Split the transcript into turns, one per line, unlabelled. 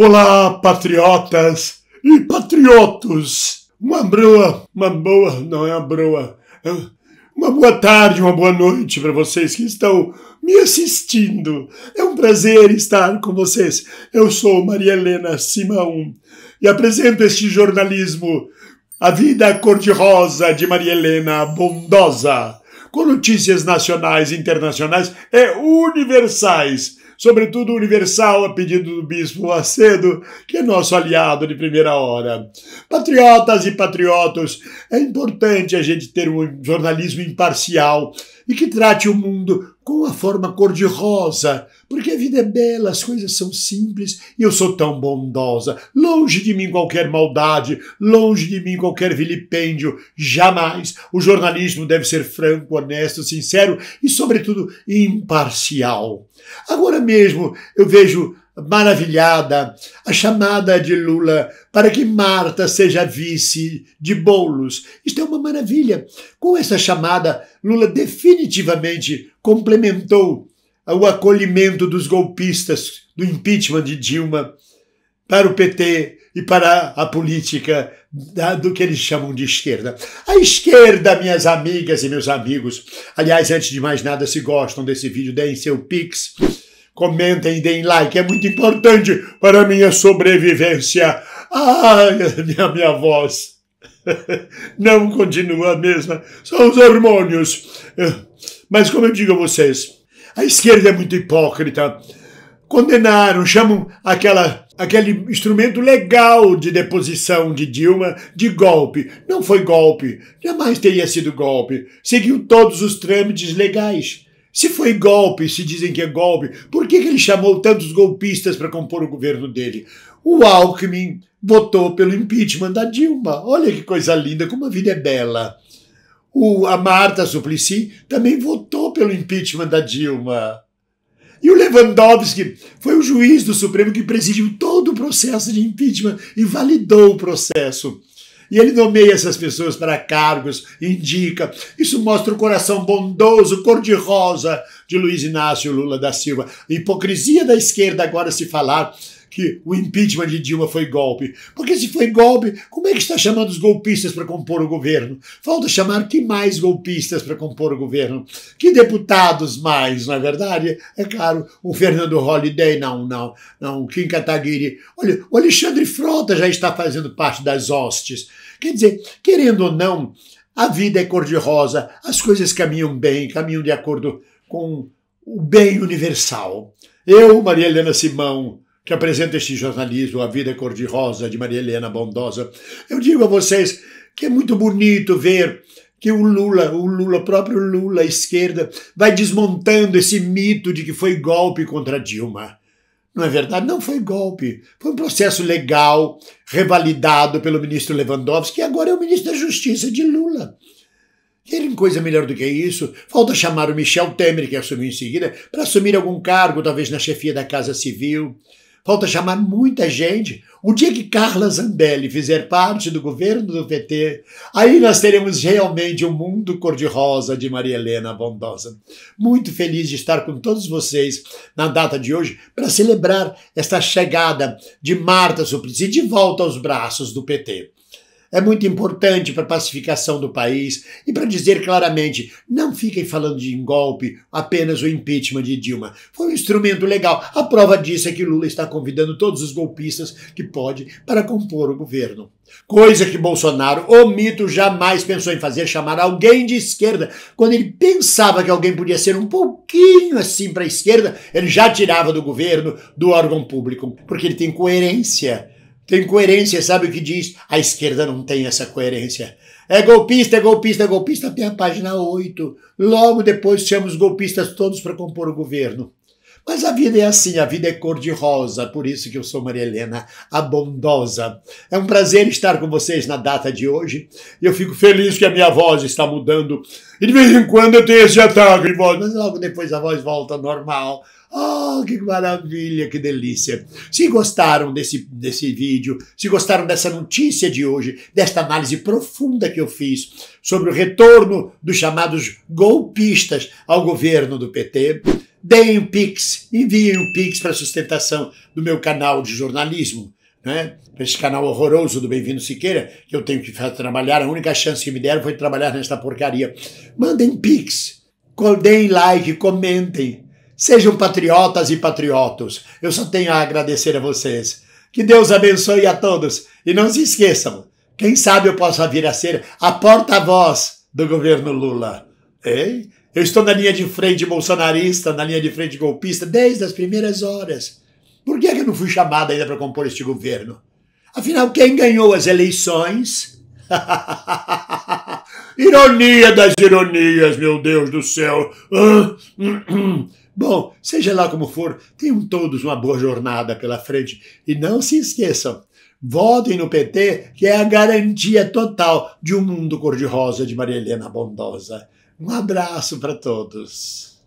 Olá, patriotas e patriotos! Uma broa, uma boa, não é uma broa, é uma boa tarde, uma boa noite para vocês que estão me assistindo. É um prazer estar com vocês. Eu sou Maria Helena Simão e apresento este jornalismo A Vida Cor-de-Rosa de Maria Helena Bondosa, com notícias nacionais e internacionais e universais sobretudo universal, a pedido do Bispo Macedo, que é nosso aliado de primeira hora. Patriotas e patriotas, é importante a gente ter um jornalismo imparcial e que trate o mundo com a forma cor-de-rosa, porque a vida é bela, as coisas são simples e eu sou tão bondosa. Longe de mim qualquer maldade, longe de mim qualquer vilipêndio, jamais. O jornalismo deve ser franco, honesto, sincero e, sobretudo, imparcial. Agora mesmo eu vejo maravilhada a chamada de Lula para que Marta seja vice de Bolos. Isto é uma maravilha. Com essa chamada, Lula definitivamente complementou o acolhimento dos golpistas do impeachment de Dilma para o PT e para a política da, do que eles chamam de esquerda. A esquerda, minhas amigas e meus amigos, aliás, antes de mais nada, se gostam desse vídeo, deem seu pix Comentem, deem like, é muito importante para a minha sobrevivência. Ai, ah, minha, minha voz não continua a mesma, são os hormônios. Mas como eu digo a vocês, a esquerda é muito hipócrita. Condenaram, chamam aquela, aquele instrumento legal de deposição de Dilma de golpe. Não foi golpe, jamais teria sido golpe. Seguiu todos os trâmites legais. Se foi golpe, se dizem que é golpe, por que, que ele chamou tantos golpistas para compor o governo dele? O Alckmin votou pelo impeachment da Dilma. Olha que coisa linda, como a vida é bela. O, a Marta Suplicy também votou pelo impeachment da Dilma. E o Lewandowski foi o juiz do Supremo que presidiu todo o processo de impeachment e validou o processo. E ele nomeia essas pessoas para cargos, indica. Isso mostra o coração bondoso, cor-de-rosa de Luiz Inácio Lula da Silva. A hipocrisia da esquerda agora se falar que o impeachment de Dilma foi golpe. Porque se foi golpe, como é que está chamando os golpistas para compor o governo? Falta chamar que mais golpistas para compor o governo? Que deputados mais, não é verdade? É claro, o Fernando Holliday, não, não, não, o Kim Kataguiri. Olha, o Alexandre Frota já está fazendo parte das hostes. Quer dizer, querendo ou não, a vida é cor-de-rosa, as coisas caminham bem, caminham de acordo com o bem universal. Eu, Maria Helena Simão, que apresenta este jornalismo, A Vida Cor-de-Rosa, de Maria Helena Bondosa. Eu digo a vocês que é muito bonito ver que o Lula, o Lula, o próprio Lula, a esquerda, vai desmontando esse mito de que foi golpe contra Dilma. Não é verdade? Não foi golpe. Foi um processo legal, revalidado pelo ministro Lewandowski, que agora é o ministro da Justiça de Lula. Querem coisa melhor do que isso? Falta chamar o Michel Temer, que assumiu em seguida, para assumir algum cargo, talvez na chefia da Casa Civil. Falta chamar muita gente. O dia que Carla Zambelli fizer parte do governo do PT, aí nós teremos realmente um mundo cor-de-rosa de Maria Helena Bondosa. Muito feliz de estar com todos vocês na data de hoje para celebrar esta chegada de Marta Suplicy de volta aos braços do PT é muito importante para a pacificação do país e para dizer claramente: não fiquem falando de golpe, apenas o impeachment de Dilma. Foi um instrumento legal. A prova disso é que Lula está convidando todos os golpistas que pode para compor o governo. Coisa que Bolsonaro, o mito, jamais pensou em fazer, chamar alguém de esquerda. Quando ele pensava que alguém podia ser um pouquinho assim para a esquerda, ele já tirava do governo, do órgão público, porque ele tem coerência tem coerência, sabe o que diz? A esquerda não tem essa coerência. É golpista, é golpista, é golpista, Tem a página 8. Logo depois chamamos os golpistas todos para compor o governo. Mas a vida é assim, a vida é cor-de-rosa, por isso que eu sou Maria Helena, a bondosa. É um prazer estar com vocês na data de hoje. Eu fico feliz que a minha voz está mudando. E de vez em quando eu tenho esse ataque de voz, mas logo depois a voz volta ao normal. Oh, que maravilha, que delícia. Se gostaram desse, desse vídeo, se gostaram dessa notícia de hoje, desta análise profunda que eu fiz sobre o retorno dos chamados golpistas ao governo do PT, deem um Pix, enviem um Pix para a sustentação do meu canal de jornalismo, né? para esse canal horroroso do Bem-vindo Siqueira, que eu tenho que trabalhar, a única chance que me deram foi trabalhar nesta porcaria. Mandem Pix, deem like, comentem, sejam patriotas e patriotos. Eu só tenho a agradecer a vocês. Que Deus abençoe a todos. E não se esqueçam, quem sabe eu possa vir a ser a porta-voz do governo Lula. Ei, eu estou na linha de frente bolsonarista, na linha de frente golpista, desde as primeiras horas. Por que, é que eu não fui chamado ainda para compor este governo? Afinal, quem ganhou as eleições? Ironia das ironias, meu Deus do céu! Bom, seja lá como for, tenham todos uma boa jornada pela frente e não se esqueçam, votem no PT, que é a garantia total de um mundo cor-de-rosa de Maria Helena Bondosa. Um abraço para todos.